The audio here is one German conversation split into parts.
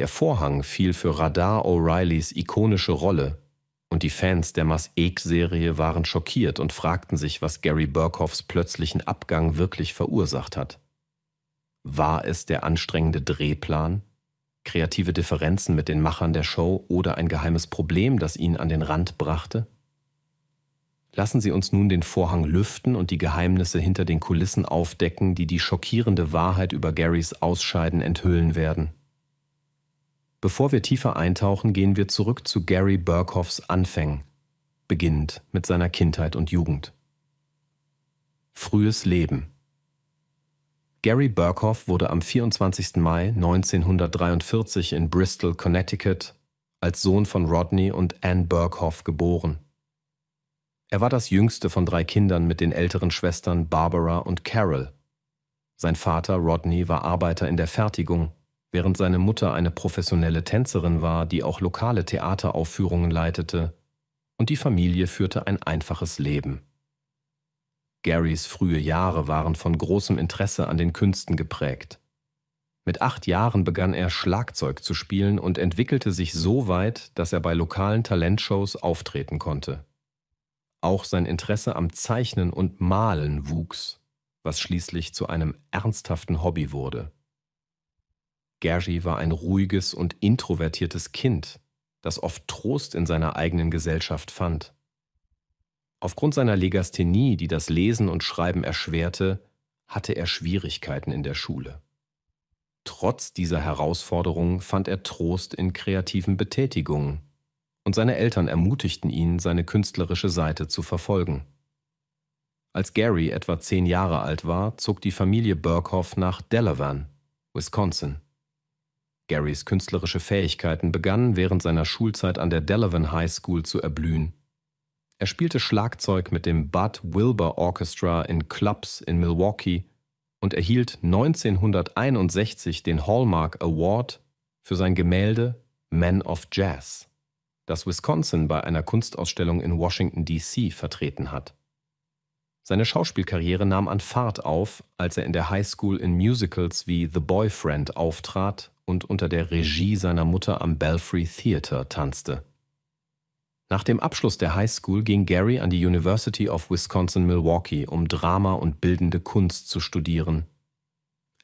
Der Vorhang fiel für Radar O'Reillys ikonische Rolle und die Fans der Mass Eg-Serie waren schockiert und fragten sich, was Gary Burkhoffs plötzlichen Abgang wirklich verursacht hat. War es der anstrengende Drehplan, kreative Differenzen mit den Machern der Show oder ein geheimes Problem, das ihn an den Rand brachte? Lassen Sie uns nun den Vorhang lüften und die Geheimnisse hinter den Kulissen aufdecken, die die schockierende Wahrheit über Garys Ausscheiden enthüllen werden. Bevor wir tiefer eintauchen, gehen wir zurück zu Gary Burkhoffs Anfängen, beginnend mit seiner Kindheit und Jugend. Frühes Leben Gary Burkhoff wurde am 24. Mai 1943 in Bristol, Connecticut, als Sohn von Rodney und Ann Burkhoff geboren. Er war das jüngste von drei Kindern mit den älteren Schwestern Barbara und Carol. Sein Vater Rodney war Arbeiter in der Fertigung während seine Mutter eine professionelle Tänzerin war, die auch lokale Theateraufführungen leitete, und die Familie führte ein einfaches Leben. Garys frühe Jahre waren von großem Interesse an den Künsten geprägt. Mit acht Jahren begann er Schlagzeug zu spielen und entwickelte sich so weit, dass er bei lokalen Talentshows auftreten konnte. Auch sein Interesse am Zeichnen und Malen wuchs, was schließlich zu einem ernsthaften Hobby wurde. Gershi war ein ruhiges und introvertiertes Kind, das oft Trost in seiner eigenen Gesellschaft fand. Aufgrund seiner Legasthenie, die das Lesen und Schreiben erschwerte, hatte er Schwierigkeiten in der Schule. Trotz dieser Herausforderungen fand er Trost in kreativen Betätigungen und seine Eltern ermutigten ihn, seine künstlerische Seite zu verfolgen. Als Gary etwa zehn Jahre alt war, zog die Familie Burkhoff nach Delavan, Wisconsin. Garys künstlerische Fähigkeiten begannen während seiner Schulzeit an der Delavan High School zu erblühen. Er spielte Schlagzeug mit dem Bud Wilbur Orchestra in Clubs in Milwaukee und erhielt 1961 den Hallmark Award für sein Gemälde Man of Jazz, das Wisconsin bei einer Kunstausstellung in Washington, D.C. vertreten hat. Seine Schauspielkarriere nahm an Fahrt auf, als er in der High School in Musicals wie The Boyfriend auftrat und unter der Regie seiner Mutter am Belfry Theater tanzte. Nach dem Abschluss der High School ging Gary an die University of Wisconsin-Milwaukee, um Drama und bildende Kunst zu studieren.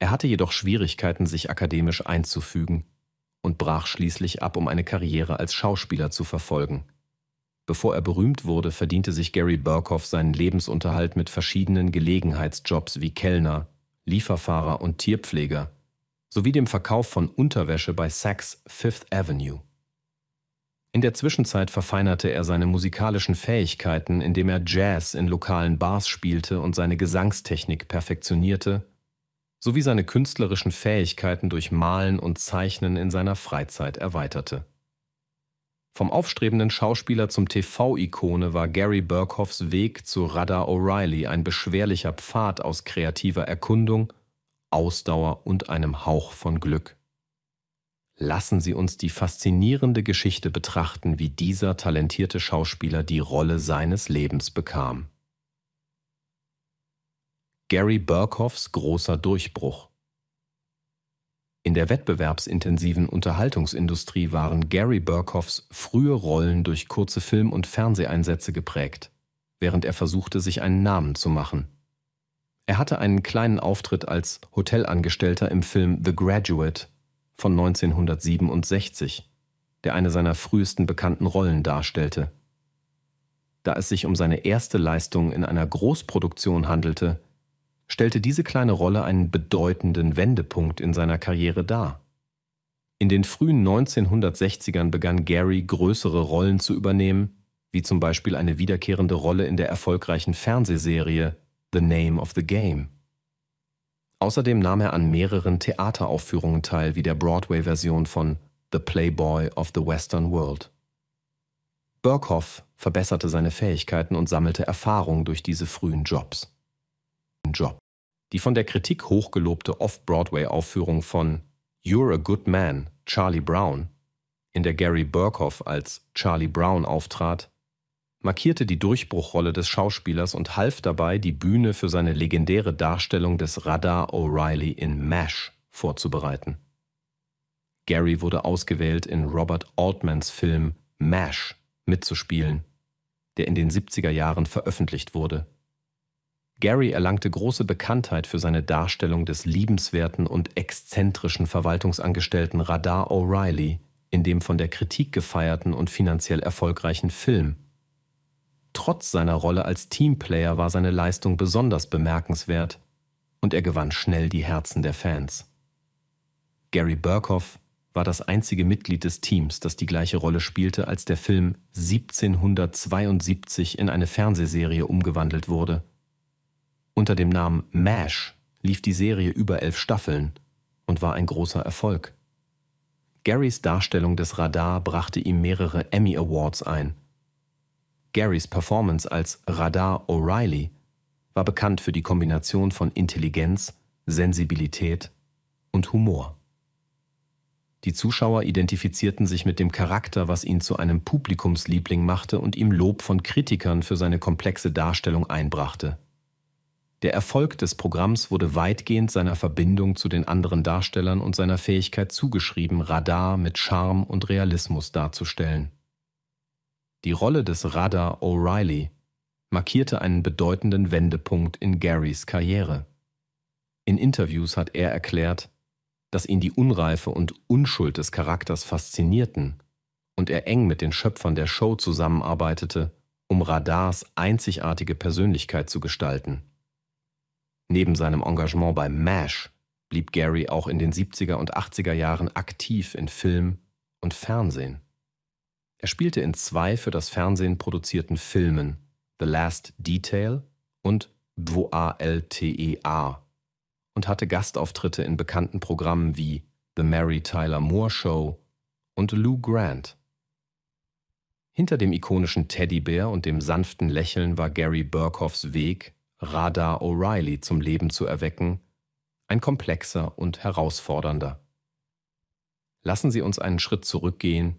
Er hatte jedoch Schwierigkeiten, sich akademisch einzufügen und brach schließlich ab, um eine Karriere als Schauspieler zu verfolgen. Bevor er berühmt wurde, verdiente sich Gary Burkhoff seinen Lebensunterhalt mit verschiedenen Gelegenheitsjobs wie Kellner, Lieferfahrer und Tierpfleger sowie dem Verkauf von Unterwäsche bei Saks Fifth Avenue. In der Zwischenzeit verfeinerte er seine musikalischen Fähigkeiten, indem er Jazz in lokalen Bars spielte und seine Gesangstechnik perfektionierte, sowie seine künstlerischen Fähigkeiten durch Malen und Zeichnen in seiner Freizeit erweiterte. Vom aufstrebenden Schauspieler zum TV-Ikone war Gary Burkhoffs Weg zu Rada O'Reilly ein beschwerlicher Pfad aus kreativer Erkundung Ausdauer und einem Hauch von Glück. Lassen Sie uns die faszinierende Geschichte betrachten, wie dieser talentierte Schauspieler die Rolle seines Lebens bekam. Gary Burkhoffs großer Durchbruch in der wettbewerbsintensiven Unterhaltungsindustrie waren Gary Burkhoffs frühe Rollen durch kurze Film- und Fernseheinsätze geprägt, während er versuchte, sich einen Namen zu machen. Er hatte einen kleinen Auftritt als Hotelangestellter im Film The Graduate von 1967, der eine seiner frühesten bekannten Rollen darstellte. Da es sich um seine erste Leistung in einer Großproduktion handelte, stellte diese kleine Rolle einen bedeutenden Wendepunkt in seiner Karriere dar. In den frühen 1960ern begann Gary größere Rollen zu übernehmen, wie zum Beispiel eine wiederkehrende Rolle in der erfolgreichen Fernsehserie The Name of the Game. Außerdem nahm er an mehreren Theateraufführungen teil, wie der Broadway-Version von The Playboy of the Western World. Birkhoff verbesserte seine Fähigkeiten und sammelte Erfahrung durch diese frühen Jobs. Job. Die von der Kritik hochgelobte Off-Broadway-Aufführung von You're a Good Man, Charlie Brown, in der Gary Birkhoff als Charlie Brown auftrat, markierte die Durchbruchrolle des Schauspielers und half dabei, die Bühne für seine legendäre Darstellung des Radar O'Reilly in MASH vorzubereiten. Gary wurde ausgewählt, in Robert Altmans Film MASH mitzuspielen, der in den 70er Jahren veröffentlicht wurde. Gary erlangte große Bekanntheit für seine Darstellung des liebenswerten und exzentrischen Verwaltungsangestellten Radar O'Reilly in dem von der Kritik gefeierten und finanziell erfolgreichen Film Trotz seiner Rolle als Teamplayer war seine Leistung besonders bemerkenswert und er gewann schnell die Herzen der Fans. Gary Burkhoff war das einzige Mitglied des Teams, das die gleiche Rolle spielte, als der Film 1772 in eine Fernsehserie umgewandelt wurde. Unter dem Namen MASH lief die Serie über elf Staffeln und war ein großer Erfolg. Garys Darstellung des Radar brachte ihm mehrere Emmy Awards ein – Garys Performance als Radar O'Reilly war bekannt für die Kombination von Intelligenz, Sensibilität und Humor. Die Zuschauer identifizierten sich mit dem Charakter, was ihn zu einem Publikumsliebling machte und ihm Lob von Kritikern für seine komplexe Darstellung einbrachte. Der Erfolg des Programms wurde weitgehend seiner Verbindung zu den anderen Darstellern und seiner Fähigkeit zugeschrieben, Radar mit Charme und Realismus darzustellen. Die Rolle des Radar O'Reilly markierte einen bedeutenden Wendepunkt in Garys Karriere. In Interviews hat er erklärt, dass ihn die Unreife und Unschuld des Charakters faszinierten und er eng mit den Schöpfern der Show zusammenarbeitete, um Radars einzigartige Persönlichkeit zu gestalten. Neben seinem Engagement bei MASH blieb Gary auch in den 70er und 80er Jahren aktiv in Film und Fernsehen. Er spielte in zwei für das Fernsehen produzierten Filmen The Last Detail und VOALTEA und hatte Gastauftritte in bekannten Programmen wie The Mary Tyler Moore Show und Lou Grant. Hinter dem ikonischen Teddybär und dem sanften Lächeln war Gary Burkhoffs Weg, Radar O'Reilly zum Leben zu erwecken, ein komplexer und herausfordernder. Lassen Sie uns einen Schritt zurückgehen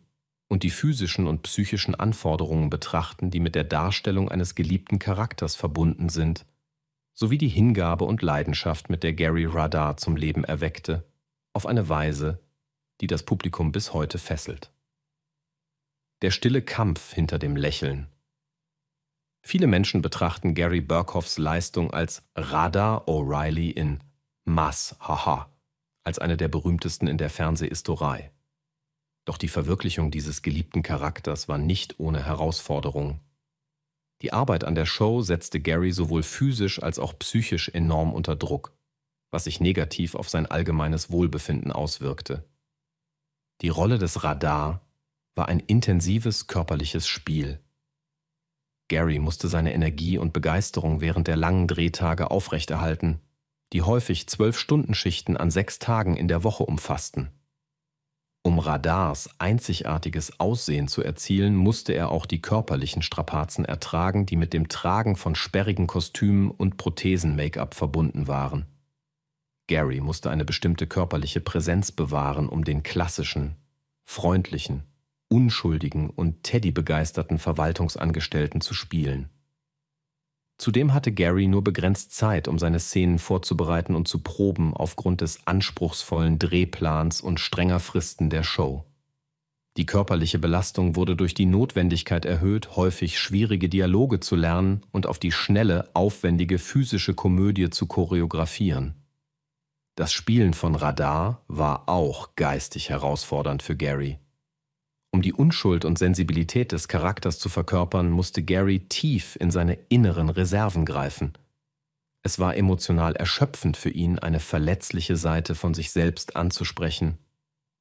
und die physischen und psychischen Anforderungen betrachten, die mit der Darstellung eines geliebten Charakters verbunden sind, sowie die Hingabe und Leidenschaft, mit der Gary Radar zum Leben erweckte, auf eine Weise, die das Publikum bis heute fesselt. Der stille Kampf hinter dem Lächeln. Viele Menschen betrachten Gary Burkhoffs Leistung als Radar O'Reilly in Mass, haha, als eine der berühmtesten in der Fernsehhistorei. Doch die Verwirklichung dieses geliebten Charakters war nicht ohne Herausforderungen. Die Arbeit an der Show setzte Gary sowohl physisch als auch psychisch enorm unter Druck, was sich negativ auf sein allgemeines Wohlbefinden auswirkte. Die Rolle des Radar war ein intensives körperliches Spiel. Gary musste seine Energie und Begeisterung während der langen Drehtage aufrechterhalten, die häufig Zwölf-Stunden-Schichten an sechs Tagen in der Woche umfassten. Um Radars einzigartiges Aussehen zu erzielen, musste er auch die körperlichen Strapazen ertragen, die mit dem Tragen von sperrigen Kostümen und Prothesen-Make-up verbunden waren. Gary musste eine bestimmte körperliche Präsenz bewahren, um den klassischen, freundlichen, unschuldigen und Teddy-begeisterten Verwaltungsangestellten zu spielen. Zudem hatte Gary nur begrenzt Zeit, um seine Szenen vorzubereiten und zu proben aufgrund des anspruchsvollen Drehplans und strenger Fristen der Show. Die körperliche Belastung wurde durch die Notwendigkeit erhöht, häufig schwierige Dialoge zu lernen und auf die schnelle, aufwendige physische Komödie zu choreografieren. Das Spielen von Radar war auch geistig herausfordernd für Gary. Um die Unschuld und Sensibilität des Charakters zu verkörpern, musste Gary tief in seine inneren Reserven greifen. Es war emotional erschöpfend für ihn, eine verletzliche Seite von sich selbst anzusprechen,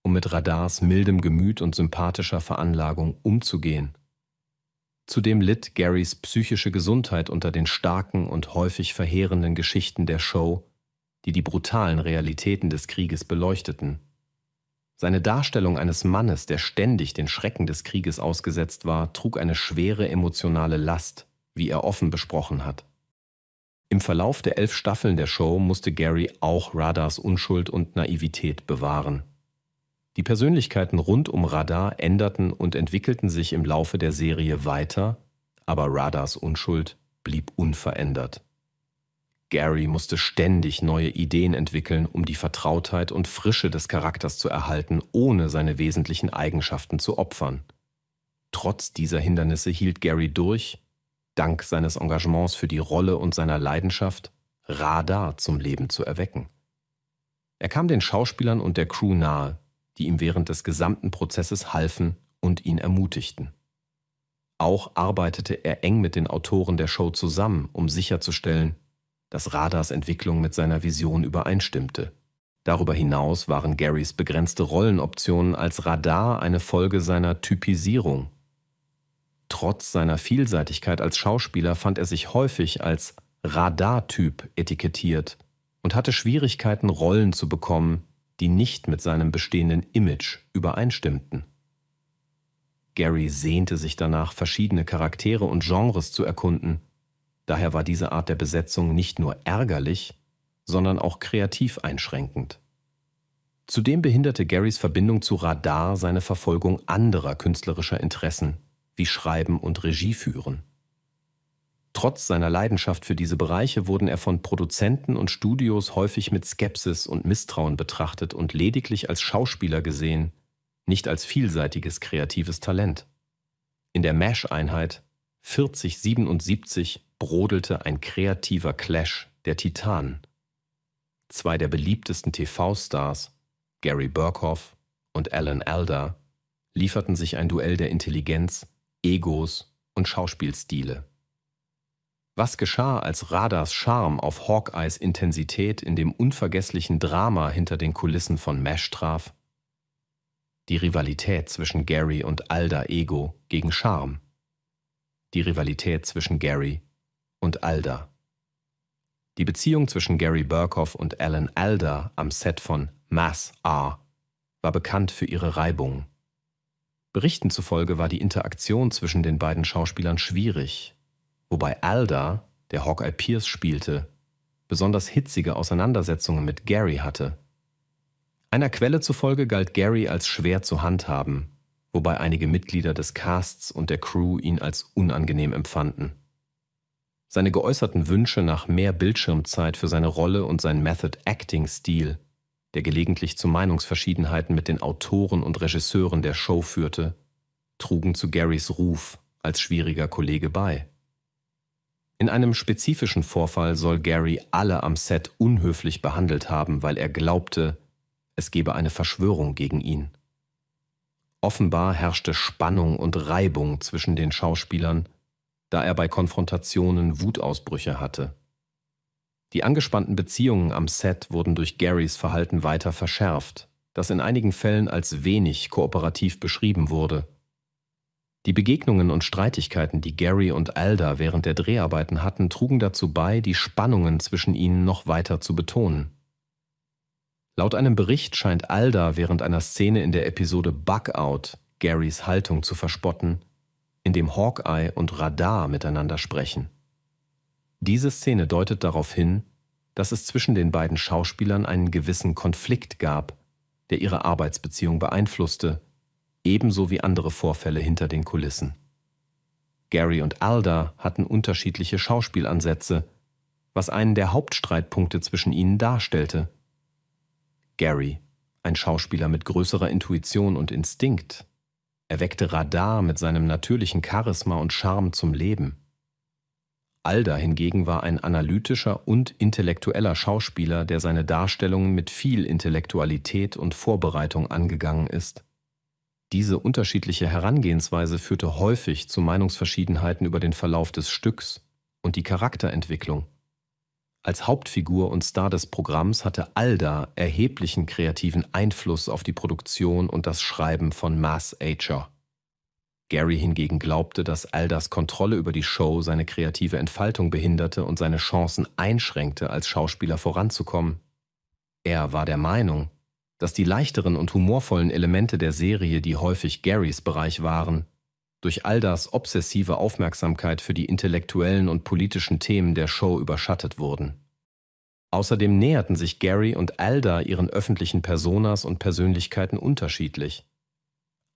um mit Radars mildem Gemüt und sympathischer Veranlagung umzugehen. Zudem litt Garys psychische Gesundheit unter den starken und häufig verheerenden Geschichten der Show, die die brutalen Realitäten des Krieges beleuchteten. Seine Darstellung eines Mannes, der ständig den Schrecken des Krieges ausgesetzt war, trug eine schwere emotionale Last, wie er offen besprochen hat. Im Verlauf der elf Staffeln der Show musste Gary auch Radars Unschuld und Naivität bewahren. Die Persönlichkeiten rund um Radar änderten und entwickelten sich im Laufe der Serie weiter, aber Radars Unschuld blieb unverändert. Gary musste ständig neue Ideen entwickeln, um die Vertrautheit und Frische des Charakters zu erhalten, ohne seine wesentlichen Eigenschaften zu opfern. Trotz dieser Hindernisse hielt Gary durch, dank seines Engagements für die Rolle und seiner Leidenschaft, Radar zum Leben zu erwecken. Er kam den Schauspielern und der Crew nahe, die ihm während des gesamten Prozesses halfen und ihn ermutigten. Auch arbeitete er eng mit den Autoren der Show zusammen, um sicherzustellen, dass Radars Entwicklung mit seiner Vision übereinstimmte. Darüber hinaus waren Garys begrenzte Rollenoptionen als Radar eine Folge seiner Typisierung. Trotz seiner Vielseitigkeit als Schauspieler fand er sich häufig als Radartyp etikettiert und hatte Schwierigkeiten, Rollen zu bekommen, die nicht mit seinem bestehenden Image übereinstimmten. Gary sehnte sich danach, verschiedene Charaktere und Genres zu erkunden Daher war diese Art der Besetzung nicht nur ärgerlich, sondern auch kreativ einschränkend. Zudem behinderte Garys Verbindung zu Radar seine Verfolgung anderer künstlerischer Interessen, wie Schreiben und Regie führen. Trotz seiner Leidenschaft für diese Bereiche wurden er von Produzenten und Studios häufig mit Skepsis und Misstrauen betrachtet und lediglich als Schauspieler gesehen, nicht als vielseitiges kreatives Talent. In der MASH-Einheit 4077 brodelte ein kreativer Clash der Titanen. Zwei der beliebtesten TV-Stars, Gary Burkhoff und Alan Alda, lieferten sich ein Duell der Intelligenz, Egos und Schauspielstile. Was geschah, als Radars Charme auf Hawkeyes Intensität in dem unvergesslichen Drama hinter den Kulissen von Mesh traf? Die Rivalität zwischen Gary und Alda Ego gegen Charme. Die Rivalität zwischen Gary und Alda. Die Beziehung zwischen Gary Burkhoff und Alan Alda am Set von Mass R war bekannt für ihre Reibung. Berichten zufolge war die Interaktion zwischen den beiden Schauspielern schwierig, wobei Alda, der Hawkeye Pierce spielte, besonders hitzige Auseinandersetzungen mit Gary hatte. Einer Quelle zufolge galt Gary als schwer zu handhaben, wobei einige Mitglieder des Casts und der Crew ihn als unangenehm empfanden. Seine geäußerten Wünsche nach mehr Bildschirmzeit für seine Rolle und sein Method-Acting-Stil, der gelegentlich zu Meinungsverschiedenheiten mit den Autoren und Regisseuren der Show führte, trugen zu Garys Ruf als schwieriger Kollege bei. In einem spezifischen Vorfall soll Gary alle am Set unhöflich behandelt haben, weil er glaubte, es gebe eine Verschwörung gegen ihn. Offenbar herrschte Spannung und Reibung zwischen den Schauspielern, da er bei Konfrontationen Wutausbrüche hatte. Die angespannten Beziehungen am Set wurden durch Garys Verhalten weiter verschärft, das in einigen Fällen als wenig kooperativ beschrieben wurde. Die Begegnungen und Streitigkeiten, die Gary und Alda während der Dreharbeiten hatten, trugen dazu bei, die Spannungen zwischen ihnen noch weiter zu betonen. Laut einem Bericht scheint Alda während einer Szene in der Episode Bug Out Garys Haltung zu verspotten in dem Hawkeye und Radar miteinander sprechen. Diese Szene deutet darauf hin, dass es zwischen den beiden Schauspielern einen gewissen Konflikt gab, der ihre Arbeitsbeziehung beeinflusste, ebenso wie andere Vorfälle hinter den Kulissen. Gary und Alda hatten unterschiedliche Schauspielansätze, was einen der Hauptstreitpunkte zwischen ihnen darstellte. Gary, ein Schauspieler mit größerer Intuition und Instinkt, er weckte Radar mit seinem natürlichen Charisma und Charme zum Leben. Alda hingegen war ein analytischer und intellektueller Schauspieler, der seine Darstellungen mit viel Intellektualität und Vorbereitung angegangen ist. Diese unterschiedliche Herangehensweise führte häufig zu Meinungsverschiedenheiten über den Verlauf des Stücks und die Charakterentwicklung. Als Hauptfigur und Star des Programms hatte Alda erheblichen kreativen Einfluss auf die Produktion und das Schreiben von Mass Acher. Gary hingegen glaubte, dass Aldas Kontrolle über die Show seine kreative Entfaltung behinderte und seine Chancen einschränkte, als Schauspieler voranzukommen. Er war der Meinung, dass die leichteren und humorvollen Elemente der Serie, die häufig Garys Bereich waren, durch all das obsessive Aufmerksamkeit für die intellektuellen und politischen Themen der Show überschattet wurden. Außerdem näherten sich Gary und Alda ihren öffentlichen Personas und Persönlichkeiten unterschiedlich.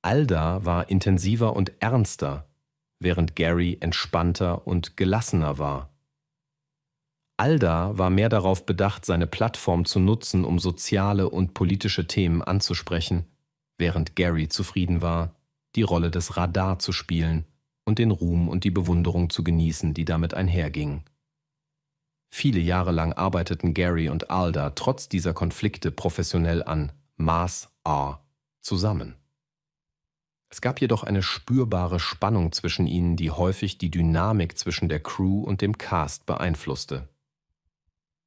Alda war intensiver und ernster, während Gary entspannter und gelassener war. Alda war mehr darauf bedacht, seine Plattform zu nutzen, um soziale und politische Themen anzusprechen, während Gary zufrieden war, die Rolle des Radar zu spielen und den Ruhm und die Bewunderung zu genießen, die damit einherging. Viele Jahre lang arbeiteten Gary und Alda trotz dieser Konflikte professionell an Mars R zusammen. Es gab jedoch eine spürbare Spannung zwischen ihnen, die häufig die Dynamik zwischen der Crew und dem Cast beeinflusste.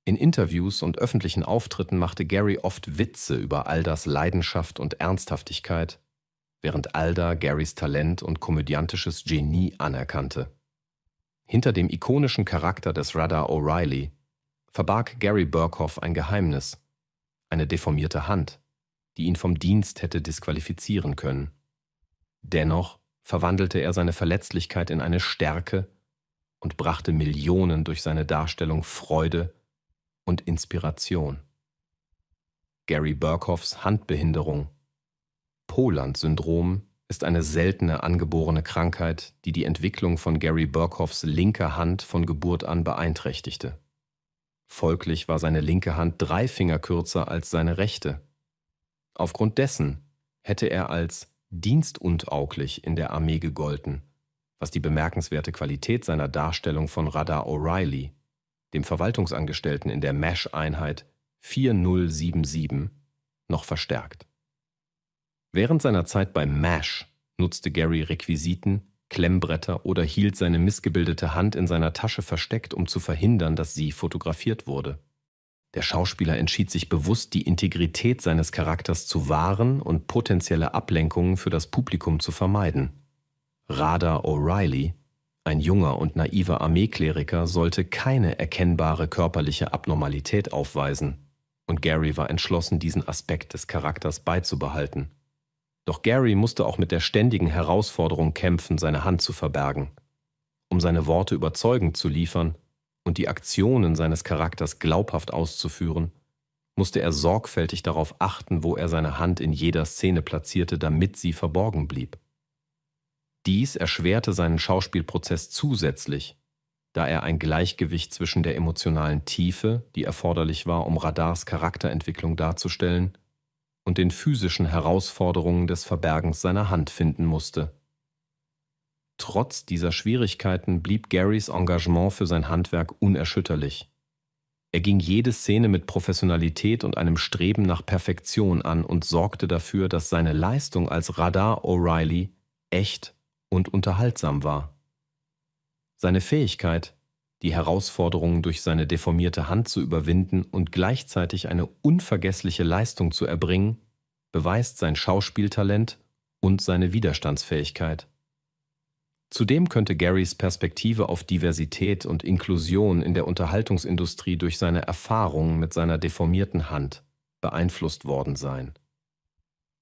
In Interviews und öffentlichen Auftritten machte Gary oft Witze über Aldas Leidenschaft und Ernsthaftigkeit, während Alda Garys Talent und komödiantisches Genie anerkannte. Hinter dem ikonischen Charakter des Rudder O'Reilly verbarg Gary Burkhoff ein Geheimnis, eine deformierte Hand, die ihn vom Dienst hätte disqualifizieren können. Dennoch verwandelte er seine Verletzlichkeit in eine Stärke und brachte Millionen durch seine Darstellung Freude und Inspiration. Gary Burkhoffs Handbehinderung Poland-Syndrom ist eine seltene angeborene Krankheit, die die Entwicklung von Gary Burkhoffs linker Hand von Geburt an beeinträchtigte. Folglich war seine linke Hand drei Finger kürzer als seine rechte. Aufgrund dessen hätte er als dienstuntauglich in der Armee gegolten, was die bemerkenswerte Qualität seiner Darstellung von Radar O'Reilly, dem Verwaltungsangestellten in der MASH-Einheit 4077, noch verstärkt. Während seiner Zeit bei MASH nutzte Gary Requisiten, Klemmbretter oder hielt seine missgebildete Hand in seiner Tasche versteckt, um zu verhindern, dass sie fotografiert wurde. Der Schauspieler entschied sich bewusst, die Integrität seines Charakters zu wahren und potenzielle Ablenkungen für das Publikum zu vermeiden. Rada O'Reilly, ein junger und naiver Armeekleriker, sollte keine erkennbare körperliche Abnormalität aufweisen, und Gary war entschlossen, diesen Aspekt des Charakters beizubehalten. Doch Gary musste auch mit der ständigen Herausforderung kämpfen, seine Hand zu verbergen. Um seine Worte überzeugend zu liefern und die Aktionen seines Charakters glaubhaft auszuführen, musste er sorgfältig darauf achten, wo er seine Hand in jeder Szene platzierte, damit sie verborgen blieb. Dies erschwerte seinen Schauspielprozess zusätzlich, da er ein Gleichgewicht zwischen der emotionalen Tiefe, die erforderlich war, um Radars Charakterentwicklung darzustellen, und den physischen Herausforderungen des Verbergens seiner Hand finden musste. Trotz dieser Schwierigkeiten blieb Garys Engagement für sein Handwerk unerschütterlich. Er ging jede Szene mit Professionalität und einem Streben nach Perfektion an und sorgte dafür, dass seine Leistung als Radar O'Reilly echt und unterhaltsam war. Seine Fähigkeit, die Herausforderungen durch seine deformierte Hand zu überwinden und gleichzeitig eine unvergessliche Leistung zu erbringen, beweist sein Schauspieltalent und seine Widerstandsfähigkeit. Zudem könnte Garys Perspektive auf Diversität und Inklusion in der Unterhaltungsindustrie durch seine Erfahrungen mit seiner deformierten Hand beeinflusst worden sein.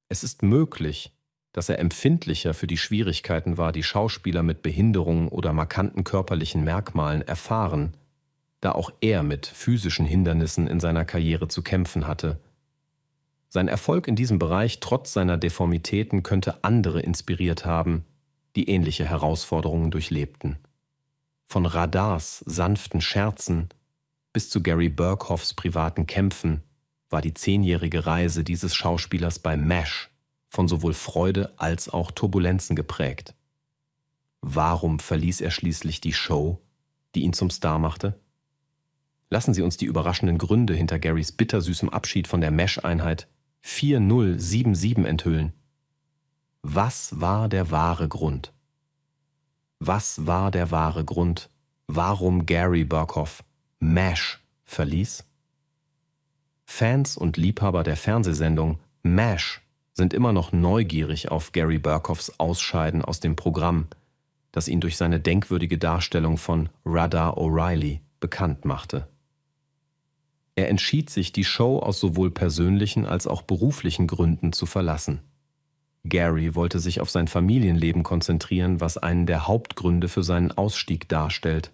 Es ist möglich, dass er empfindlicher für die Schwierigkeiten war, die Schauspieler mit Behinderungen oder markanten körperlichen Merkmalen erfahren, da auch er mit physischen Hindernissen in seiner Karriere zu kämpfen hatte. Sein Erfolg in diesem Bereich trotz seiner Deformitäten könnte andere inspiriert haben, die ähnliche Herausforderungen durchlebten. Von Radars sanften Scherzen bis zu Gary Burkhoffs privaten Kämpfen war die zehnjährige Reise dieses Schauspielers bei MASH von sowohl Freude als auch Turbulenzen geprägt. Warum verließ er schließlich die Show, die ihn zum Star machte? Lassen Sie uns die überraschenden Gründe hinter Garys bittersüßem Abschied von der Mesh-Einheit 4077 enthüllen. Was war der wahre Grund? Was war der wahre Grund, warum Gary Burkhoff Mesh verließ? Fans und Liebhaber der Fernsehsendung MASH sind immer noch neugierig auf Gary Burkoffs Ausscheiden aus dem Programm, das ihn durch seine denkwürdige Darstellung von Radar O'Reilly bekannt machte. Er entschied sich, die Show aus sowohl persönlichen als auch beruflichen Gründen zu verlassen. Gary wollte sich auf sein Familienleben konzentrieren, was einen der Hauptgründe für seinen Ausstieg darstellt.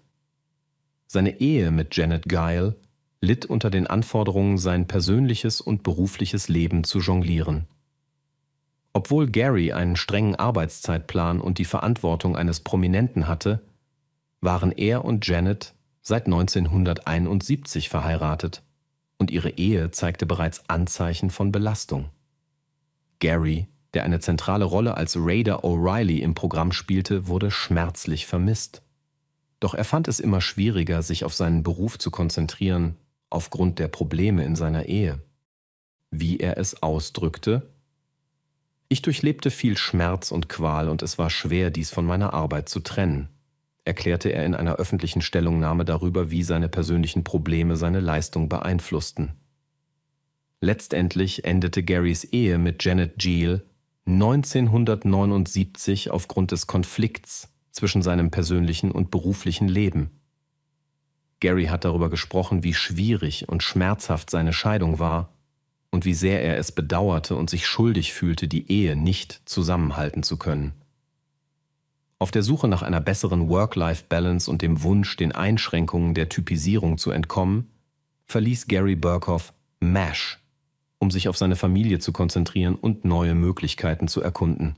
Seine Ehe mit Janet Guile litt unter den Anforderungen, sein persönliches und berufliches Leben zu jonglieren. Obwohl Gary einen strengen Arbeitszeitplan und die Verantwortung eines Prominenten hatte, waren er und Janet seit 1971 verheiratet und ihre Ehe zeigte bereits Anzeichen von Belastung. Gary, der eine zentrale Rolle als Raider O'Reilly im Programm spielte, wurde schmerzlich vermisst. Doch er fand es immer schwieriger, sich auf seinen Beruf zu konzentrieren, aufgrund der Probleme in seiner Ehe. Wie er es ausdrückte, ich durchlebte viel Schmerz und Qual und es war schwer, dies von meiner Arbeit zu trennen, erklärte er in einer öffentlichen Stellungnahme darüber, wie seine persönlichen Probleme seine Leistung beeinflussten. Letztendlich endete Garys Ehe mit Janet Giel 1979 aufgrund des Konflikts zwischen seinem persönlichen und beruflichen Leben. Gary hat darüber gesprochen, wie schwierig und schmerzhaft seine Scheidung war und wie sehr er es bedauerte und sich schuldig fühlte, die Ehe nicht zusammenhalten zu können. Auf der Suche nach einer besseren Work-Life-Balance und dem Wunsch, den Einschränkungen der Typisierung zu entkommen, verließ Gary Burkhoff MASH, um sich auf seine Familie zu konzentrieren und neue Möglichkeiten zu erkunden.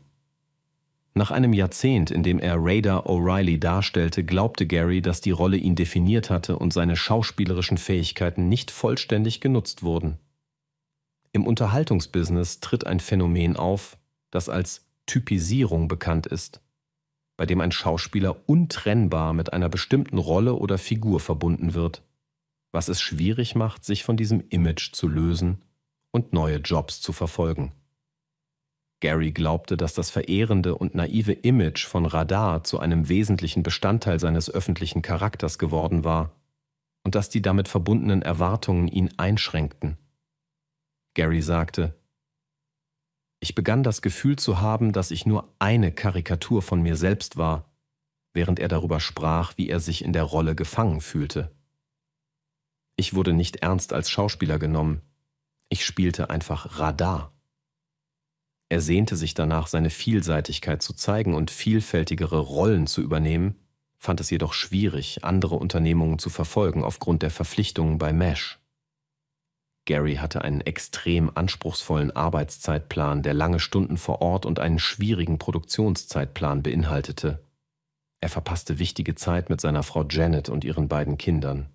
Nach einem Jahrzehnt, in dem er Raider O'Reilly darstellte, glaubte Gary, dass die Rolle ihn definiert hatte und seine schauspielerischen Fähigkeiten nicht vollständig genutzt wurden. Im Unterhaltungsbusiness tritt ein Phänomen auf, das als Typisierung bekannt ist, bei dem ein Schauspieler untrennbar mit einer bestimmten Rolle oder Figur verbunden wird, was es schwierig macht, sich von diesem Image zu lösen und neue Jobs zu verfolgen. Gary glaubte, dass das verehrende und naive Image von Radar zu einem wesentlichen Bestandteil seines öffentlichen Charakters geworden war und dass die damit verbundenen Erwartungen ihn einschränkten. Gary sagte. Ich begann das Gefühl zu haben, dass ich nur eine Karikatur von mir selbst war, während er darüber sprach, wie er sich in der Rolle gefangen fühlte. Ich wurde nicht ernst als Schauspieler genommen, ich spielte einfach Radar. Er sehnte sich danach, seine Vielseitigkeit zu zeigen und vielfältigere Rollen zu übernehmen, fand es jedoch schwierig, andere Unternehmungen zu verfolgen aufgrund der Verpflichtungen bei Mesh. Gary hatte einen extrem anspruchsvollen Arbeitszeitplan, der lange Stunden vor Ort und einen schwierigen Produktionszeitplan beinhaltete. Er verpasste wichtige Zeit mit seiner Frau Janet und ihren beiden Kindern.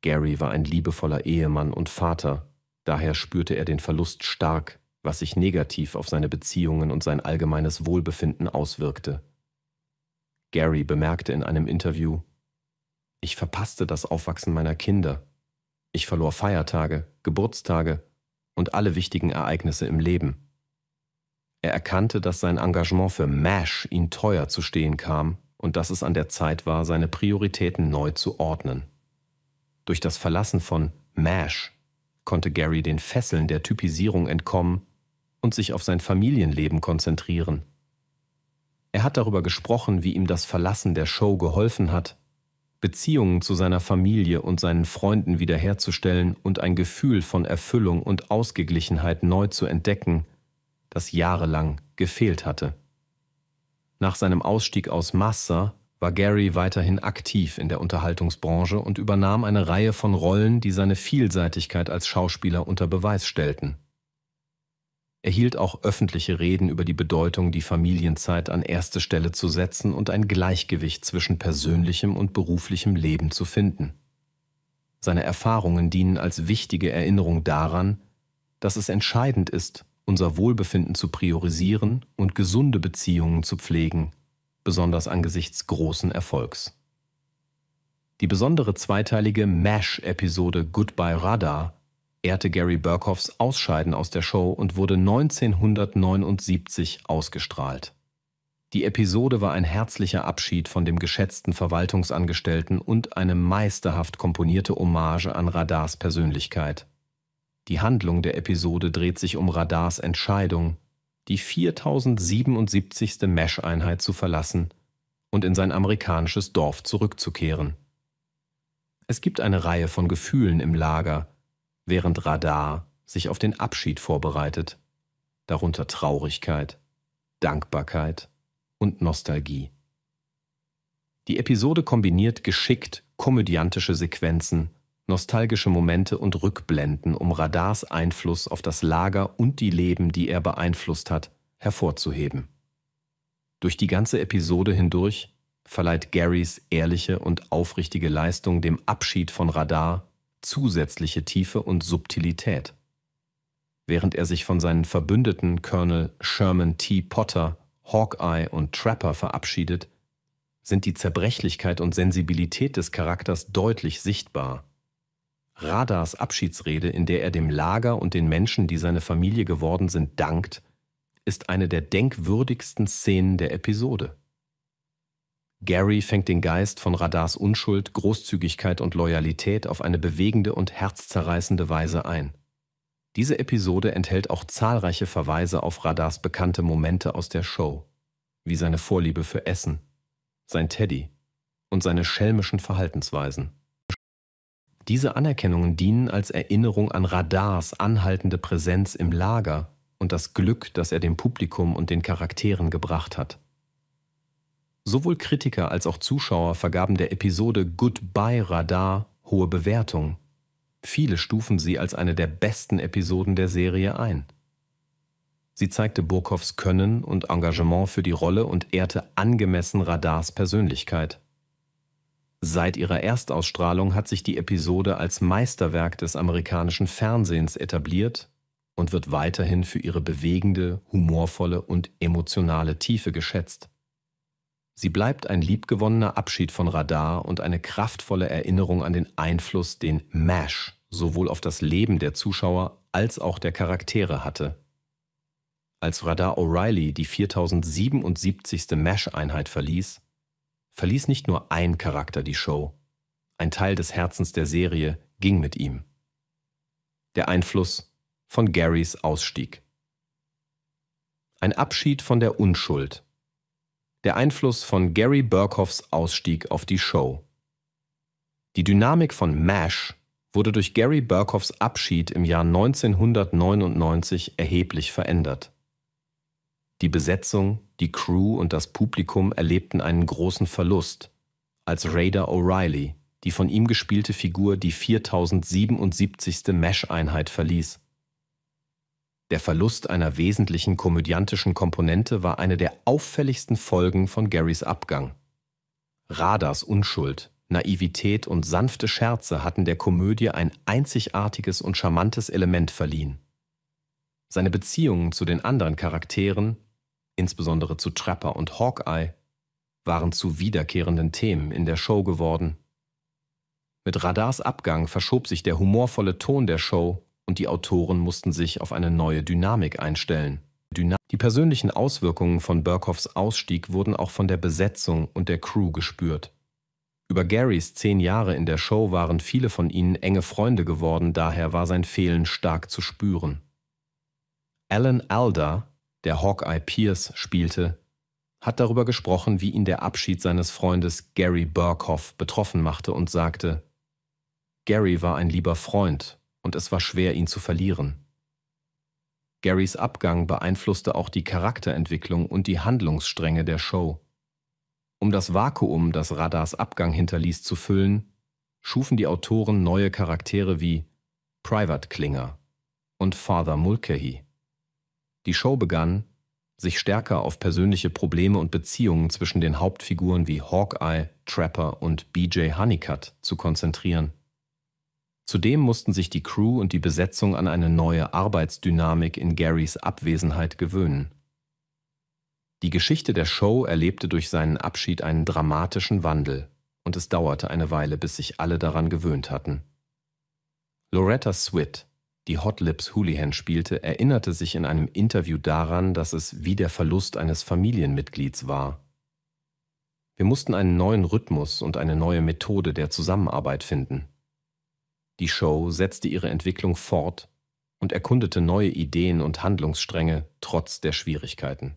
Gary war ein liebevoller Ehemann und Vater, daher spürte er den Verlust stark, was sich negativ auf seine Beziehungen und sein allgemeines Wohlbefinden auswirkte. Gary bemerkte in einem Interview Ich verpasste das Aufwachsen meiner Kinder, ich verlor Feiertage, Geburtstage und alle wichtigen Ereignisse im Leben. Er erkannte, dass sein Engagement für MASH ihn teuer zu stehen kam und dass es an der Zeit war, seine Prioritäten neu zu ordnen. Durch das Verlassen von MASH konnte Gary den Fesseln der Typisierung entkommen und sich auf sein Familienleben konzentrieren. Er hat darüber gesprochen, wie ihm das Verlassen der Show geholfen hat Beziehungen zu seiner Familie und seinen Freunden wiederherzustellen und ein Gefühl von Erfüllung und Ausgeglichenheit neu zu entdecken, das jahrelang gefehlt hatte. Nach seinem Ausstieg aus Massa war Gary weiterhin aktiv in der Unterhaltungsbranche und übernahm eine Reihe von Rollen, die seine Vielseitigkeit als Schauspieler unter Beweis stellten. Er hielt auch öffentliche Reden über die Bedeutung, die Familienzeit an erste Stelle zu setzen und ein Gleichgewicht zwischen persönlichem und beruflichem Leben zu finden. Seine Erfahrungen dienen als wichtige Erinnerung daran, dass es entscheidend ist, unser Wohlbefinden zu priorisieren und gesunde Beziehungen zu pflegen, besonders angesichts großen Erfolgs. Die besondere zweiteilige MASH-Episode Goodbye Radar ehrte Gary Burkhoffs Ausscheiden aus der Show und wurde 1979 ausgestrahlt. Die Episode war ein herzlicher Abschied von dem geschätzten Verwaltungsangestellten und eine meisterhaft komponierte Hommage an Radars Persönlichkeit. Die Handlung der Episode dreht sich um Radars Entscheidung, die 4077. Mesh-Einheit zu verlassen und in sein amerikanisches Dorf zurückzukehren. Es gibt eine Reihe von Gefühlen im Lager, während Radar sich auf den Abschied vorbereitet, darunter Traurigkeit, Dankbarkeit und Nostalgie. Die Episode kombiniert geschickt komödiantische Sequenzen, nostalgische Momente und Rückblenden, um Radars Einfluss auf das Lager und die Leben, die er beeinflusst hat, hervorzuheben. Durch die ganze Episode hindurch verleiht Garys ehrliche und aufrichtige Leistung dem Abschied von Radar zusätzliche Tiefe und Subtilität. Während er sich von seinen Verbündeten Colonel Sherman T. Potter, Hawkeye und Trapper verabschiedet, sind die Zerbrechlichkeit und Sensibilität des Charakters deutlich sichtbar. Radars Abschiedsrede, in der er dem Lager und den Menschen, die seine Familie geworden sind, dankt, ist eine der denkwürdigsten Szenen der Episode. Gary fängt den Geist von Radars Unschuld, Großzügigkeit und Loyalität auf eine bewegende und herzzerreißende Weise ein. Diese Episode enthält auch zahlreiche Verweise auf Radars bekannte Momente aus der Show, wie seine Vorliebe für Essen, sein Teddy und seine schelmischen Verhaltensweisen. Diese Anerkennungen dienen als Erinnerung an Radars anhaltende Präsenz im Lager und das Glück, das er dem Publikum und den Charakteren gebracht hat. Sowohl Kritiker als auch Zuschauer vergaben der Episode Goodbye Radar hohe Bewertungen. Viele stufen sie als eine der besten Episoden der Serie ein. Sie zeigte Burkhoffs Können und Engagement für die Rolle und ehrte angemessen Radars Persönlichkeit. Seit ihrer Erstausstrahlung hat sich die Episode als Meisterwerk des amerikanischen Fernsehens etabliert und wird weiterhin für ihre bewegende, humorvolle und emotionale Tiefe geschätzt. Sie bleibt ein liebgewonnener Abschied von Radar und eine kraftvolle Erinnerung an den Einfluss, den MASH sowohl auf das Leben der Zuschauer als auch der Charaktere hatte. Als Radar O'Reilly die 4077. MASH-Einheit verließ, verließ nicht nur ein Charakter die Show. Ein Teil des Herzens der Serie ging mit ihm. Der Einfluss von Garys Ausstieg. Ein Abschied von der Unschuld der Einfluss von Gary Burkhoffs Ausstieg auf die Show. Die Dynamik von MASH wurde durch Gary Burkhoffs Abschied im Jahr 1999 erheblich verändert. Die Besetzung, die Crew und das Publikum erlebten einen großen Verlust, als Raider O'Reilly, die von ihm gespielte Figur, die 4077. MASH-Einheit verließ. Der Verlust einer wesentlichen komödiantischen Komponente war eine der auffälligsten Folgen von Garys Abgang. Radars Unschuld, Naivität und sanfte Scherze hatten der Komödie ein einzigartiges und charmantes Element verliehen. Seine Beziehungen zu den anderen Charakteren, insbesondere zu Trapper und Hawkeye, waren zu wiederkehrenden Themen in der Show geworden. Mit Radars Abgang verschob sich der humorvolle Ton der Show und die Autoren mussten sich auf eine neue Dynamik einstellen. Die persönlichen Auswirkungen von Burkhoffs Ausstieg wurden auch von der Besetzung und der Crew gespürt. Über Garys zehn Jahre in der Show waren viele von ihnen enge Freunde geworden, daher war sein Fehlen stark zu spüren. Alan Alda, der Hawkeye Pierce spielte, hat darüber gesprochen, wie ihn der Abschied seines Freundes Gary Burkhoff betroffen machte und sagte, Gary war ein lieber Freund und es war schwer, ihn zu verlieren. Garys Abgang beeinflusste auch die Charakterentwicklung und die Handlungsstränge der Show. Um das Vakuum, das Radars Abgang hinterließ, zu füllen, schufen die Autoren neue Charaktere wie Private Klinger und Father Mulcahy. Die Show begann, sich stärker auf persönliche Probleme und Beziehungen zwischen den Hauptfiguren wie Hawkeye, Trapper und BJ Honeycutt zu konzentrieren. Zudem mussten sich die Crew und die Besetzung an eine neue Arbeitsdynamik in Garys Abwesenheit gewöhnen. Die Geschichte der Show erlebte durch seinen Abschied einen dramatischen Wandel, und es dauerte eine Weile, bis sich alle daran gewöhnt hatten. Loretta Swit, die Hot Lips Houlihan spielte, erinnerte sich in einem Interview daran, dass es wie der Verlust eines Familienmitglieds war. Wir mussten einen neuen Rhythmus und eine neue Methode der Zusammenarbeit finden. Die Show setzte ihre Entwicklung fort und erkundete neue Ideen und Handlungsstränge trotz der Schwierigkeiten.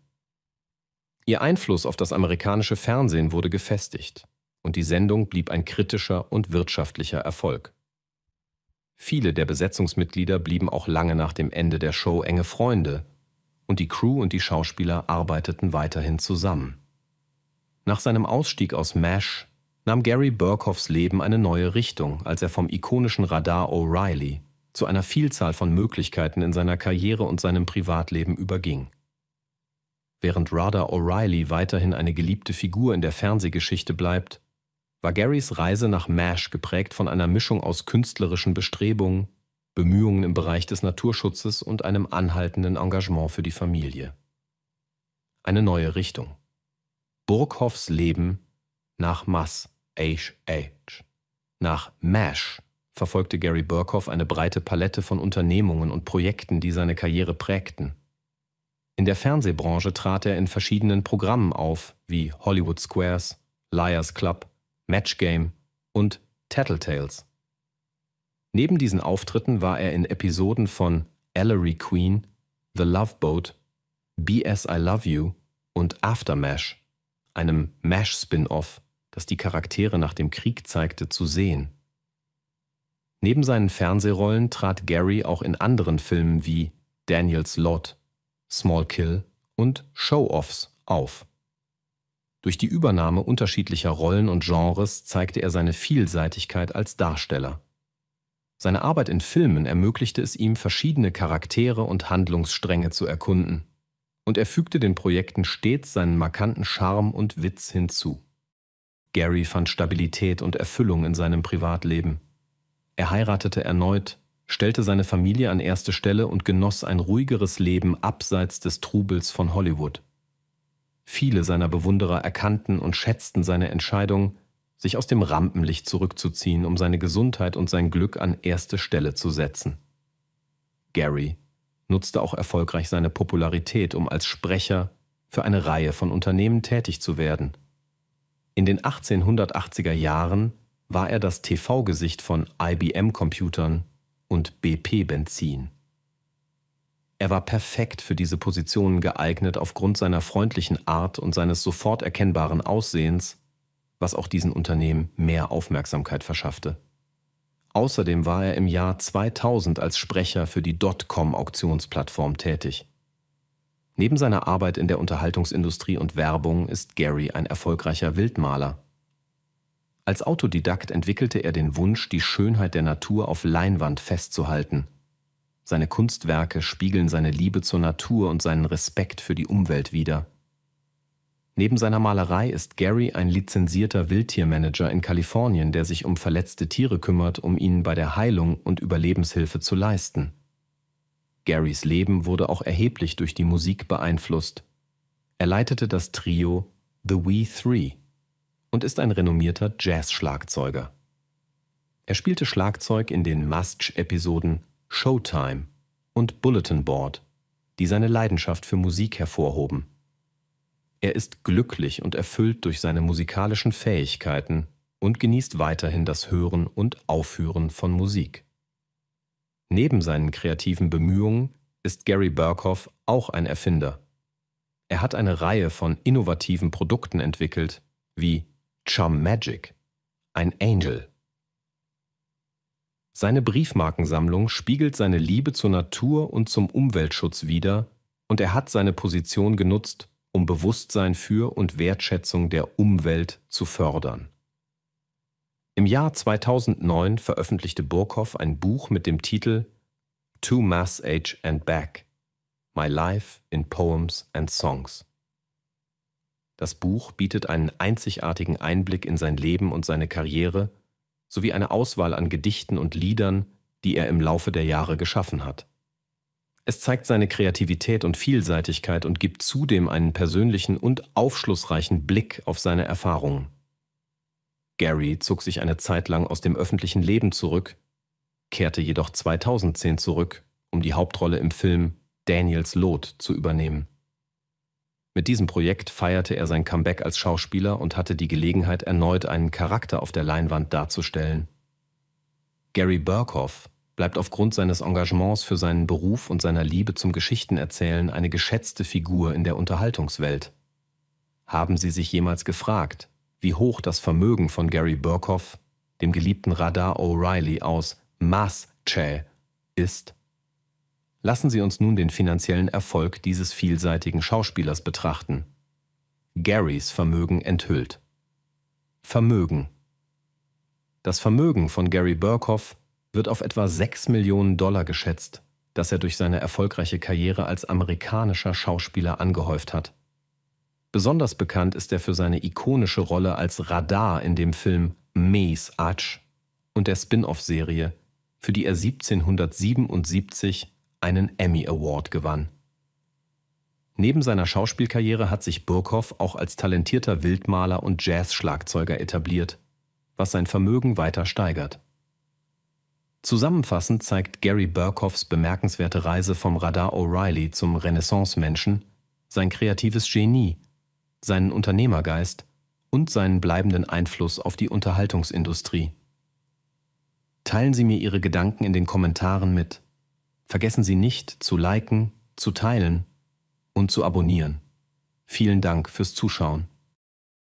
Ihr Einfluss auf das amerikanische Fernsehen wurde gefestigt und die Sendung blieb ein kritischer und wirtschaftlicher Erfolg. Viele der Besetzungsmitglieder blieben auch lange nach dem Ende der Show enge Freunde und die Crew und die Schauspieler arbeiteten weiterhin zusammen. Nach seinem Ausstieg aus MASH nahm Gary Burkhoffs Leben eine neue Richtung, als er vom ikonischen Radar O'Reilly zu einer Vielzahl von Möglichkeiten in seiner Karriere und seinem Privatleben überging. Während Radar O'Reilly weiterhin eine geliebte Figur in der Fernsehgeschichte bleibt, war Garys Reise nach MASH geprägt von einer Mischung aus künstlerischen Bestrebungen, Bemühungen im Bereich des Naturschutzes und einem anhaltenden Engagement für die Familie. Eine neue Richtung. Burghoffs Leben nach Mass. H.H. Nach MASH verfolgte Gary Burkhoff eine breite Palette von Unternehmungen und Projekten, die seine Karriere prägten. In der Fernsehbranche trat er in verschiedenen Programmen auf, wie Hollywood Squares, Liars Club, Match Game und Tattletales. Neben diesen Auftritten war er in Episoden von Ellery Queen, The Love Boat, BS I Love You und Aftermash, einem Mash-Spin-Off das die Charaktere nach dem Krieg zeigte, zu sehen. Neben seinen Fernsehrollen trat Gary auch in anderen Filmen wie Daniel's Lot, Small Kill und Show-Offs auf. Durch die Übernahme unterschiedlicher Rollen und Genres zeigte er seine Vielseitigkeit als Darsteller. Seine Arbeit in Filmen ermöglichte es ihm, verschiedene Charaktere und Handlungsstränge zu erkunden. Und er fügte den Projekten stets seinen markanten Charme und Witz hinzu. Gary fand Stabilität und Erfüllung in seinem Privatleben. Er heiratete erneut, stellte seine Familie an erste Stelle und genoss ein ruhigeres Leben abseits des Trubels von Hollywood. Viele seiner Bewunderer erkannten und schätzten seine Entscheidung, sich aus dem Rampenlicht zurückzuziehen, um seine Gesundheit und sein Glück an erste Stelle zu setzen. Gary nutzte auch erfolgreich seine Popularität, um als Sprecher für eine Reihe von Unternehmen tätig zu werden – in den 1880er Jahren war er das TV-Gesicht von IBM-Computern und BP-Benzin. Er war perfekt für diese Positionen geeignet aufgrund seiner freundlichen Art und seines sofort erkennbaren Aussehens, was auch diesen Unternehmen mehr Aufmerksamkeit verschaffte. Außerdem war er im Jahr 2000 als Sprecher für die Dotcom-Auktionsplattform tätig. Neben seiner Arbeit in der Unterhaltungsindustrie und Werbung ist Gary ein erfolgreicher Wildmaler. Als Autodidakt entwickelte er den Wunsch, die Schönheit der Natur auf Leinwand festzuhalten. Seine Kunstwerke spiegeln seine Liebe zur Natur und seinen Respekt für die Umwelt wider. Neben seiner Malerei ist Gary ein lizenzierter Wildtiermanager in Kalifornien, der sich um verletzte Tiere kümmert, um ihnen bei der Heilung und Überlebenshilfe zu leisten. Garys Leben wurde auch erheblich durch die Musik beeinflusst. Er leitete das Trio The We Three und ist ein renommierter Jazz-Schlagzeuger. Er spielte Schlagzeug in den Mastsch-Episoden Showtime und Bulletin Board, die seine Leidenschaft für Musik hervorhoben. Er ist glücklich und erfüllt durch seine musikalischen Fähigkeiten und genießt weiterhin das Hören und Aufführen von Musik. Neben seinen kreativen Bemühungen ist Gary Berghoff auch ein Erfinder. Er hat eine Reihe von innovativen Produkten entwickelt, wie Chum Magic, ein Angel. Seine Briefmarkensammlung spiegelt seine Liebe zur Natur und zum Umweltschutz wider und er hat seine Position genutzt, um Bewusstsein für und Wertschätzung der Umwelt zu fördern. Im Jahr 2009 veröffentlichte Burkhoff ein Buch mit dem Titel To Mass Age and Back – My Life in Poems and Songs. Das Buch bietet einen einzigartigen Einblick in sein Leben und seine Karriere sowie eine Auswahl an Gedichten und Liedern, die er im Laufe der Jahre geschaffen hat. Es zeigt seine Kreativität und Vielseitigkeit und gibt zudem einen persönlichen und aufschlussreichen Blick auf seine Erfahrungen. Gary zog sich eine Zeit lang aus dem öffentlichen Leben zurück, kehrte jedoch 2010 zurück, um die Hauptrolle im Film Daniels Lot zu übernehmen. Mit diesem Projekt feierte er sein Comeback als Schauspieler und hatte die Gelegenheit, erneut einen Charakter auf der Leinwand darzustellen. Gary Burkhoff bleibt aufgrund seines Engagements für seinen Beruf und seiner Liebe zum Geschichtenerzählen eine geschätzte Figur in der Unterhaltungswelt. Haben Sie sich jemals gefragt, wie hoch das Vermögen von Gary Burkhoff, dem geliebten Radar O'Reilly aus Maaschae, ist? Lassen Sie uns nun den finanziellen Erfolg dieses vielseitigen Schauspielers betrachten. Garys Vermögen enthüllt. Vermögen. Das Vermögen von Gary Burkhoff wird auf etwa 6 Millionen Dollar geschätzt, das er durch seine erfolgreiche Karriere als amerikanischer Schauspieler angehäuft hat. Besonders bekannt ist er für seine ikonische Rolle als Radar in dem Film Maze Arch und der Spin-off-Serie, für die er 1777 einen Emmy Award gewann. Neben seiner Schauspielkarriere hat sich Burkhoff auch als talentierter Wildmaler und Jazzschlagzeuger etabliert, was sein Vermögen weiter steigert. Zusammenfassend zeigt Gary Burkhoffs bemerkenswerte Reise vom Radar O'Reilly zum Renaissance-Menschen sein kreatives Genie seinen Unternehmergeist und seinen bleibenden Einfluss auf die Unterhaltungsindustrie. Teilen Sie mir Ihre Gedanken in den Kommentaren mit. Vergessen Sie nicht zu liken, zu teilen und zu abonnieren. Vielen Dank fürs Zuschauen.